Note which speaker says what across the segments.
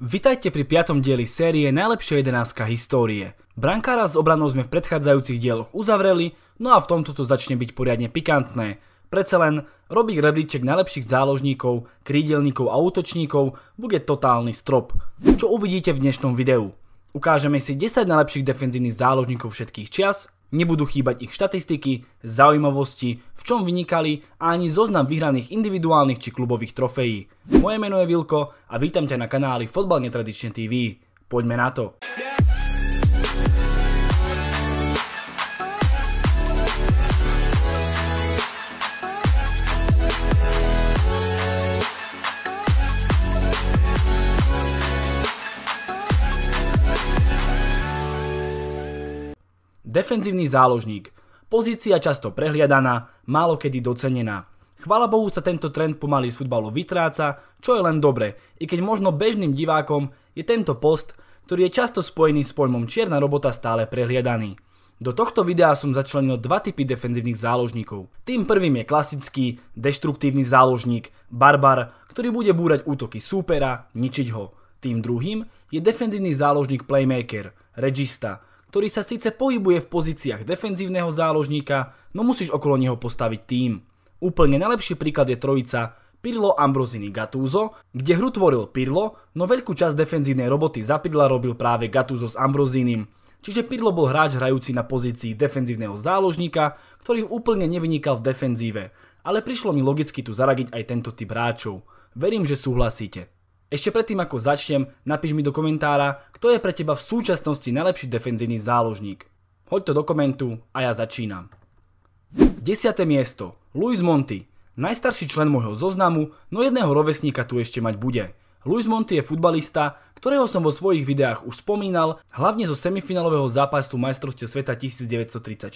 Speaker 1: Vitajte pri piatom dieli série Najlepšia jedenáctka histórie. Brankára s obranou sme v predchádzajúcich dieloch uzavreli, no a v tomto to začne byť poriadne pikantné. Prece len, robiť rebríček najlepších záložníkov, krídelníkov a útočníkov bude totálny strop, čo uvidíte v dnešnom videu. Ukážeme si 10 najlepších defenzívnych záložníkov všetkých čias Nebudú chýbať ich štatistiky, zaujímavosti, v čom vynikali a ani zoznam vyhraných individuálnych či klubových trofejí. Moje meno je Vilko a vítam ťa na kanáli Fotbal netradične TV. Poďme na to. Yeah! Defenzívny záložník. Pozícia často prehliadaná, málo kedy docenená. Chvala Bohu sa tento trend pomaly z futbalu vytráca, čo je len dobre, i keď možno bežným divákom je tento post, ktorý je často spojený s pojmom čierna robota stále prehliadaný. Do tohto videa som začlenil dva typy defenzívnych záložníkov. Tým prvým je klasický, deštruktívny záložník, barbar, ktorý bude búrať útoky súpera, ničiť ho. Tým druhým je defenzívny záložník playmaker, regista, ktorý sa síce pohybuje v pozíciách defenzívneho záložníka, no musíš okolo neho postaviť tým. Úplne najlepší príklad je trojica Pirlo, Ambrosini, Gattuso, kde hru tvoril Pirlo, no veľkú časť defenzívnej roboty za Pirla robil práve Gattuso s Ambrosinim. Čiže Pirlo bol hráč hrajúci na pozícii defenzívneho záložníka, ktorý úplne nevynikal v defenzíve, ale prišlo mi logicky tu zaradiť aj tento typ hráčov. Verím, že súhlasíte. Ešte predtým ako začnem, napíš mi do komentára, kto je pre teba v súčasnosti najlepší defenzívny záložník. Hoď to do komentu a ja začínam. 10. miesto. Luis Monty. Najstarší člen môjho zoznamu, no jedného rovesníka tu ešte mať bude. Luis Monty je futbalista, ktorého som vo svojich videách už spomínal, hlavne zo semifinálového zápasu majstrovstiev sveta 1934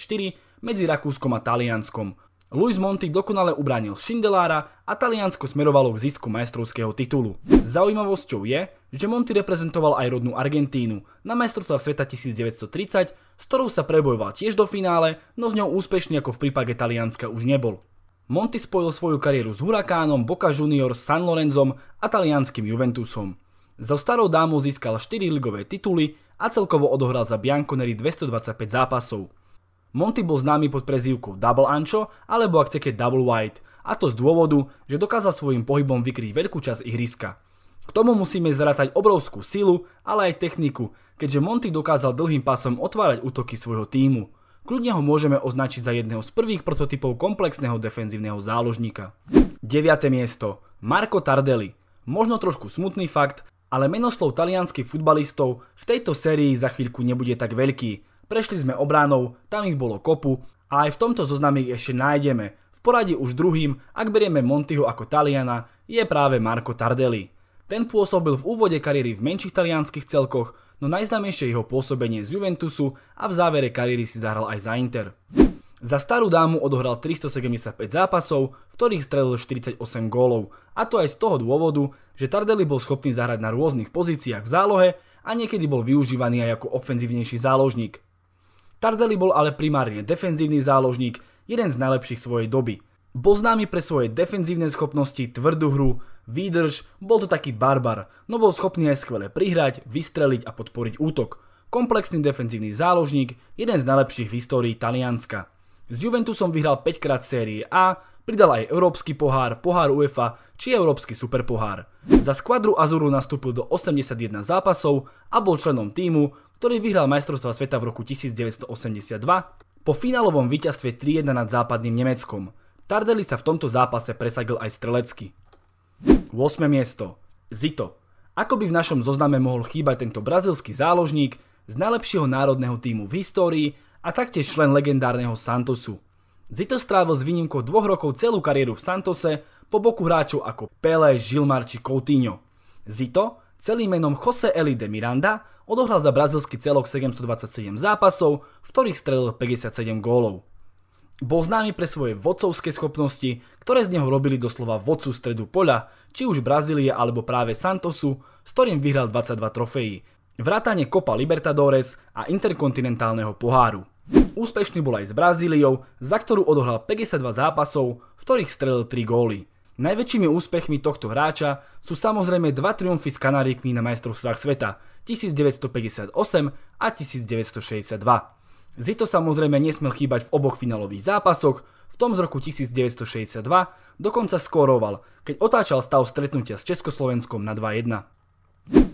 Speaker 1: medzi Rakúskom a Talianskom. Luis Monti dokonale ubránil Šindelára a Taliansko smerovalo k zisku majstrovského titulu. Zaujímavosťou je, že Monti reprezentoval aj rodnú Argentínu na majstrovstvách sveta 1930, s ktorou sa prebojoval tiež do finále, no s ňou úspešný ako v prípade Talianska už nebol. Monti spojil svoju kariéru s huracánom Boca Junior, San Lorenzom a talianským Juventusom. Zo starou dámou získal 4 ligové tituly a celkovo odohral za Bianconeri 225 zápasov. Monty bol známy pod prezývkou Double Ancho alebo ak chcete Double White, a to z dôvodu, že dokázal svojim pohybom vykryť veľkú časť ihriska. K tomu musíme zrátať obrovskú silu, ale aj techniku, keďže Monty dokázal dlhým pasom otvárať útoky svojho týmu. Kľudne ho môžeme označiť za jedného z prvých prototypov komplexného defenzívneho záložníka. 9. miesto. Marco Tardelli. Možno trošku smutný fakt, ale menoslov talianských futbalistov v tejto sérii za chvíľku nebude tak veľký, Prešli sme obránou, tam ich bolo kopu a aj v tomto zozname ich ešte nájdeme. V poradí už druhým, ak berieme Montyho ako Taliana, je práve Marco Tardelli. Ten pôsobil v úvode kariéry v menších talianských celkoch, no najznamejšie jeho pôsobenie z Juventusu a v závere kariéry si zahral aj za Inter. Za starú dámu odohral 375 zápasov, v ktorých strelil 48 gólov, a to aj z toho dôvodu, že Tardelli bol schopný zahrať na rôznych pozíciách v zálohe a niekedy bol využívaný aj ako ofenzívnejší záložník. Tardelli bol ale primárne defenzívny záložník, jeden z najlepších svojej doby. Bol známy pre svoje defenzívne schopnosti, tvrdú hru, výdrž, bol to taký barbar, no bol schopný aj skvele prihrať, vystreliť a podporiť útok. Komplexný defenzívny záložník, jeden z najlepších v histórii Talianska. S Juventusom vyhral 5 krát série A, pridal aj Európsky pohár, pohár UEFA či Európsky superpohár. Za skvadru Azuru nastúpil do 81 zápasov a bol členom týmu, ktorý vyhral majstrovstva sveta v roku 1982 po finálovom víťazstve 3-1 nad západným Nemeckom. Tardelli sa v tomto zápase presadil aj strelecky. 8. miesto Zito. Ako by v našom zozname mohol chýbať tento brazilský záložník z najlepšieho národného týmu v histórii a taktiež člen legendárneho Santosu. Zito strávil s výnimkou dvoch rokov celú kariéru v Santose po boku hráčov ako Pele, Gilmar či Coutinho. Zito, celým menom Jose Eli de Miranda, odohral za brazilský celok 727 zápasov, v ktorých strelil 57 gólov. Bol známy pre svoje vodcovské schopnosti, ktoré z neho robili doslova vodcu stredu poľa, či už Brazílie alebo práve Santosu, s ktorým vyhral 22 trofejí, vrátane Copa Libertadores a interkontinentálneho poháru. Úspešný bol aj s Brazíliou, za ktorú odohral 52 zápasov, v ktorých strelil 3 góly. Najväčšími úspechmi tohto hráča sú samozrejme dva triumfy s Kanárikmi na majstrovstvách sveta 1958 a 1962. Zito samozrejme nesmel chýbať v oboch finálových zápasoch, v tom z roku 1962 dokonca skóroval, keď otáčal stav stretnutia s Československom na 2-1.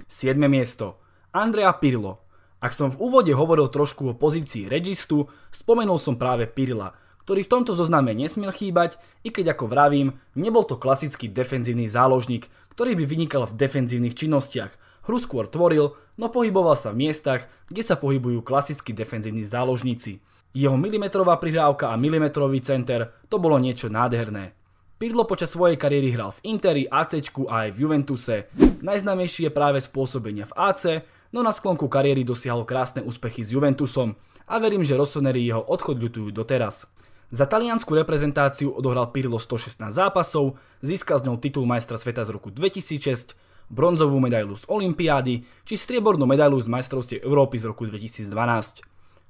Speaker 1: 7. miesto Andrea Pirlo Ak som v úvode hovoril trošku o pozícii registu, spomenul som práve Pirla – ktorý v tomto zozname nesmiel chýbať, i keď ako vravím, nebol to klasický defenzívny záložník, ktorý by vynikal v defenzívnych činnostiach. Hru skôr tvoril, no pohyboval sa v miestach, kde sa pohybujú klasickí defenzívni záložníci. Jeho milimetrová prihrávka a milimetrový center to bolo niečo nádherné. Pirlo počas svojej kariéry hral v Interi, AC a aj v Juventuse. Najznámejší je práve spôsobenia v AC, no na sklonku kariéry dosiahol krásne úspechy s Juventusom a verím, že Rossoneri jeho odchod ľutujú doteraz. Za talianskú reprezentáciu odohral Pirlo 116 zápasov, získal z ňou titul majstra sveta z roku 2006, bronzovú medailu z Olympiády či striebornú medailu z majstrovstie Európy z roku 2012.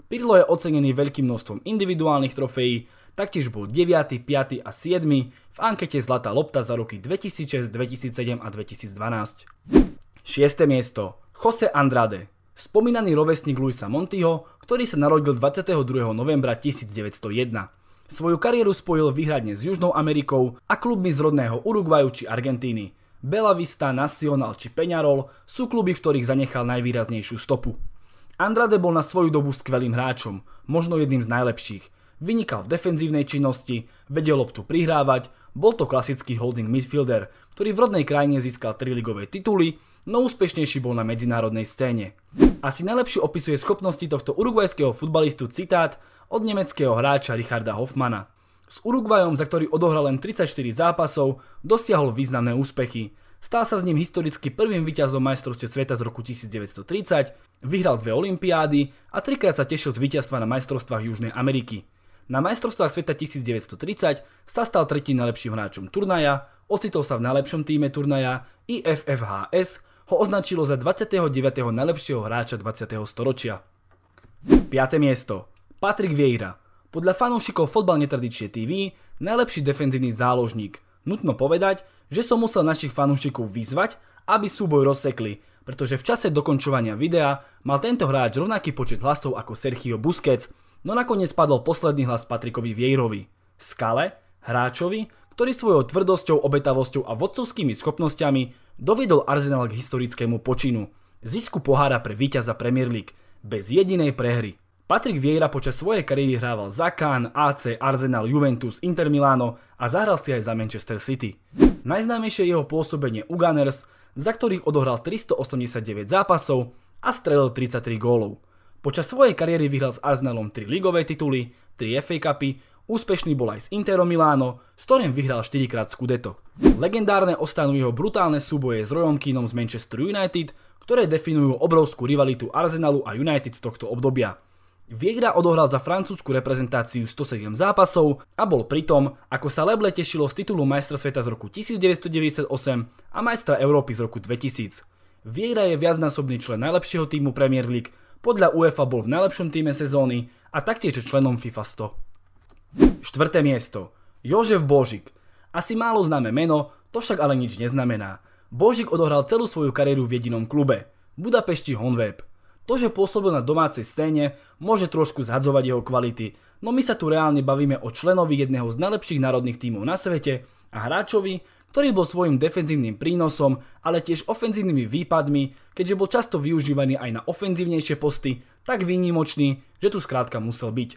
Speaker 1: Pirlo je ocenený veľkým množstvom individuálnych trofejí, taktiež bol 9., 5. a 7. v ankete Zlatá lopta za roky 2006, 2007 a 2012. 6. miesto Jose Andrade Spomínaný rovesník Luisa Montiho, ktorý sa narodil 22. novembra 1901. Svoju kariéru spojil výhradne s Južnou Amerikou a klubmi z rodného Uruguaju či Argentíny. Belavista, Nacional či Peñarol sú kluby, v ktorých zanechal najvýraznejšiu stopu. Andrade bol na svoju dobu skvelým hráčom, možno jedným z najlepších. Vynikal v defenzívnej činnosti, vedel loptu prihrávať, bol to klasický holding midfielder, ktorý v rodnej krajine získal tri ligové tituly, no úspešnejší bol na medzinárodnej scéne. Asi najlepšie opisuje schopnosti tohto uruguajského futbalistu citát od nemeckého hráča Richarda Hoffmana. S Uruguayom, za ktorý odohral len 34 zápasov, dosiahol významné úspechy. Stal sa s ním historicky prvým víťazom majstrovstve sveta z roku 1930, vyhral dve olympiády a trikrát sa tešil z víťazstva na majstrovstvách Južnej Ameriky. Na majstrovstvách sveta 1930 sa stal tretím najlepším hráčom turnaja, ocitol sa v najlepšom týme turnaja, FFHS ho označilo za 29. najlepšieho hráča 20. storočia. 5. miesto Patrick Vieira. Podľa fanúšikov Fotbal netradične TV najlepší defenzívny záložník. Nutno povedať, že som musel našich fanúšikov vyzvať, aby súboj rozsekli, pretože v čase dokončovania videa mal tento hráč rovnaký počet hlasov ako Sergio Busquets, no nakoniec padol posledný hlas Patrikovi Vieirovi. Skale, hráčovi, ktorý svojou tvrdosťou, obetavosťou a vodcovskými schopnosťami dovedol Arsenal k historickému počinu. Zisku pohára pre víťaza Premier League, bez jedinej prehry. Patrik Vieira počas svojej kariéry hrával za Cannes, AC, Arsenal, Juventus, Inter Milano a zahral si aj za Manchester City. Najznámejšie je jeho pôsobenie u Gunners, za ktorých odohral 389 zápasov a strelil 33 gólov. Počas svojej kariéry vyhral s Arsenalom 3 ligové tituly, 3 FA Cupy, úspešný bol aj s Interom Milano, s ktorým vyhral 4 krát Scudetto. Legendárne ostanú jeho brutálne súboje s Royom Keenom z Manchester United, ktoré definujú obrovskú rivalitu Arsenalu a United z tohto obdobia. Viegra odohral za francúzsku reprezentáciu 107 zápasov a bol pritom, ako sa Leble tešilo z titulu majstra sveta z roku 1998 a majstra Európy z roku 2000. Viegra je viacnásobný člen najlepšieho týmu Premier League, podľa UEFA bol v najlepšom týme sezóny a taktiež je členom FIFA 100. Štvrté miesto Jožef Božik Asi málo známe meno, to však ale nič neznamená. Božik odohral celú svoju kariéru v jedinom klube, Budapešti Honweb. To, že pôsobil na domácej scéne, môže trošku zhadzovať jeho kvality, no my sa tu reálne bavíme o členovi jedného z najlepších národných tímov na svete a hráčovi, ktorý bol svojim defenzívnym prínosom, ale tiež ofenzívnymi výpadmi, keďže bol často využívaný aj na ofenzívnejšie posty, tak výnimočný, že tu skrátka musel byť.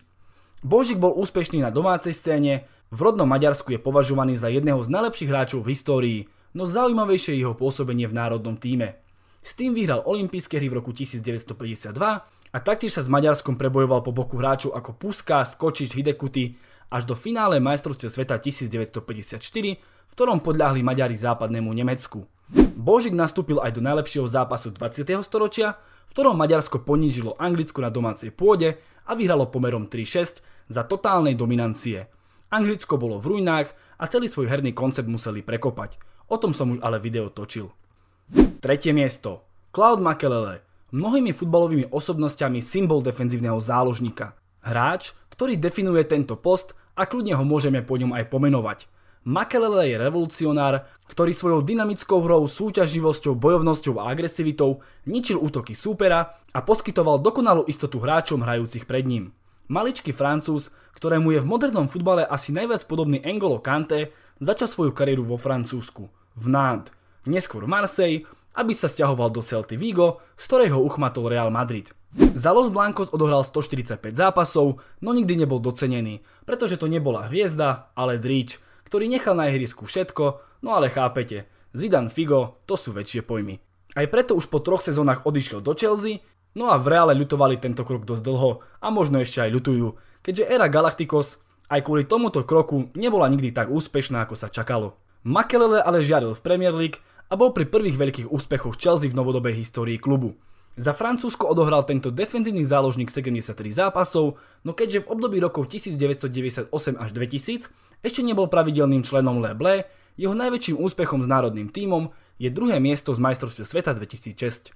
Speaker 1: Božik bol úspešný na domácej scéne, v rodnom Maďarsku je považovaný za jedného z najlepších hráčov v histórii, no zaujímavejšie je jeho pôsobenie v národnom týme. S tým vyhral olympijské hry v roku 1952 a taktiež sa s Maďarskom prebojoval po boku hráčov ako Puska, Skočič, Hidekuty až do finále majstrovstiev sveta 1954, v ktorom podľahli Maďari západnému Nemecku. Božik nastúpil aj do najlepšieho zápasu 20. storočia, v ktorom Maďarsko ponížilo Anglicku na domácej pôde a vyhralo pomerom 3-6 za totálnej dominancie. Anglicko bolo v ruinách a celý svoj herný koncept museli prekopať. O tom som už ale video točil. Tretie miesto. Cloud Makelele. Mnohými futbalovými osobnosťami symbol defenzívneho záložníka. Hráč, ktorý definuje tento post a kľudne ho môžeme po ňom aj pomenovať. Makelele je revolucionár, ktorý svojou dynamickou hrou, súťaživosťou, bojovnosťou a agresivitou ničil útoky súpera a poskytoval dokonalú istotu hráčom hrajúcich pred ním. Maličký Francúz, ktorému je v modernom futbale asi najviac podobný Engolo Kante, začal svoju kariéru vo Francúzsku, v Nantes, neskôr Marseille, aby sa stiahoval do Celty Vigo, z ktorej ho uchmatol Real Madrid. Za Los Blancos odohral 145 zápasov, no nikdy nebol docenený, pretože to nebola hviezda, ale dríč, ktorý nechal na ihrisku všetko, no ale chápete, Zidane Figo to sú väčšie pojmy. Aj preto už po troch sezónach odišiel do Chelsea, no a v Reále ľutovali tento krok dosť dlho a možno ešte aj ľutujú, keďže era Galacticos aj kvôli tomuto kroku nebola nikdy tak úspešná, ako sa čakalo. Makelele ale žiaril v Premier League a bol pri prvých veľkých úspechoch Chelsea v novodobej histórii klubu. Za Francúzsko odohral tento defenzívny záložník 73 zápasov, no keďže v období rokov 1998 až 2000 ešte nebol pravidelným členom Le Blé, jeho najväčším úspechom s národným tímom je druhé miesto z majstrovstve sveta 2006.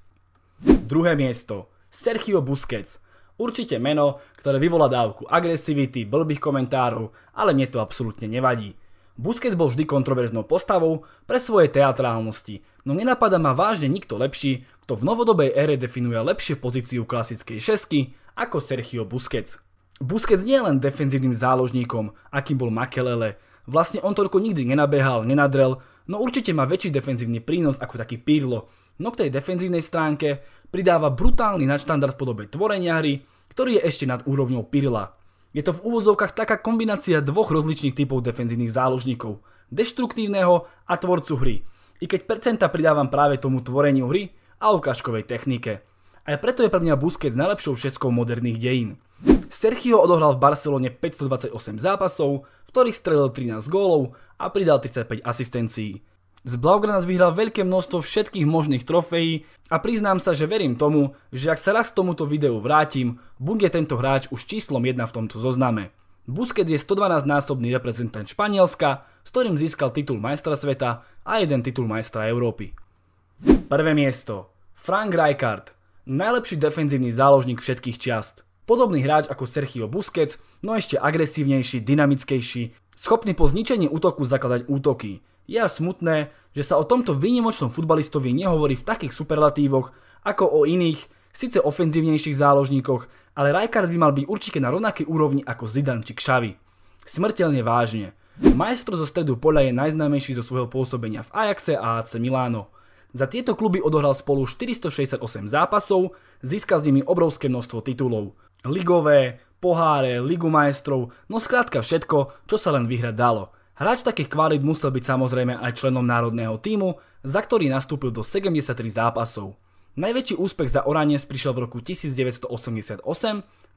Speaker 1: Druhé miesto Sergio Busquets. Určite meno, ktoré vyvolá dávku agresivity, blbých komentárov, ale mne to absolútne nevadí. Busquets bol vždy kontroverznou postavou pre svoje teatrálnosti, no nenapadá ma vážne nikto lepší, kto v novodobej ére definuje lepšie pozíciu klasickej šesky ako Sergio Busquets. Busquets nie je len defenzívnym záložníkom, akým bol Makelele, vlastne on toľko nikdy nenabehal, nenadrel, no určite má väčší defenzívny prínos ako taký Pirlo, no k tej defenzívnej stránke pridáva brutálny nadštandard v podobe tvorenia hry, ktorý je ešte nad úrovňou Pirla. Je to v úvozovkách taká kombinácia dvoch rozličných typov defenzívnych záložníkov. Deštruktívneho a tvorcu hry. I keď percenta pridávam práve tomu tvoreniu hry a ukážkovej technike. Aj preto je pre mňa Busquets najlepšou šeskou moderných dejín. Sergio odohral v Barcelone 528 zápasov, v ktorých strelil 13 gólov a pridal 35 asistencií. Z Blaugrana vyhral veľké množstvo všetkých možných trofejí a priznám sa, že verím tomu, že ak sa raz k tomuto videu vrátim, bude tento hráč už číslom 1 v tomto zozname. Busquets je 112-násobný reprezentant Španielska, s ktorým získal titul majstra sveta a jeden titul majstra Európy. Prvé miesto. Frank Rijkaard. Najlepší defenzívny záložník všetkých čiast. Podobný hráč ako Sergio Busquets, no ešte agresívnejší, dynamickejší, schopný po zničení útoku zakladať útoky. Je až smutné, že sa o tomto výnimočnom futbalistovi nehovorí v takých superlatívoch ako o iných, síce ofenzívnejších záložníkoch, ale Rijkaard by mal byť určite na rovnakej úrovni ako Zidane či Xavi. Smrteľne vážne. Majstro zo stredu poľa je najznámejší zo svojho pôsobenia v Ajaxe a AC Milano. Za tieto kluby odohral spolu 468 zápasov, získal s nimi obrovské množstvo titulov. Ligové, poháre, ligu majstrov, no skrátka všetko, čo sa len vyhrať dalo – Hráč takých kvalit musel byť samozrejme aj členom národného týmu, za ktorý nastúpil do 73 zápasov. Najväčší úspech za Oranies prišiel v roku 1988,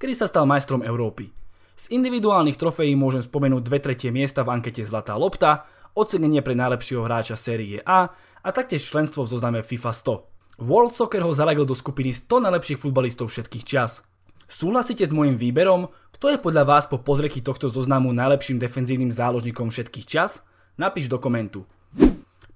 Speaker 1: kedy sa stal majstrom Európy. Z individuálnych trofejí môžem spomenúť dve tretie miesta v ankete Zlatá lopta, ocenenie pre najlepšieho hráča série A a taktiež členstvo v zozname FIFA 100. World Soccer ho zaradil do skupiny 100 najlepších futbalistov všetkých čas. Súhlasíte s môjim výberom? Kto je podľa vás po pozretí tohto zoznamu najlepším defenzívnym záložníkom všetkých čas? Napíš do komentu.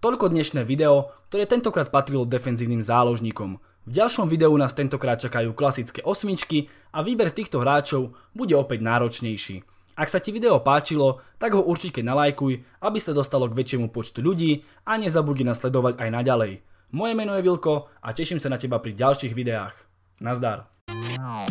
Speaker 1: Toľko dnešné video, ktoré tentokrát patrilo defenzívnym záložníkom. V ďalšom videu nás tentokrát čakajú klasické osmičky a výber týchto hráčov bude opäť náročnejší. Ak sa ti video páčilo, tak ho určite nalajkuj, aby sa dostalo k väčšiemu počtu ľudí a nezabudni nasledovať aj naďalej. Moje meno je Vilko a teším sa na teba pri ďalších videách. Nazdar. Wow.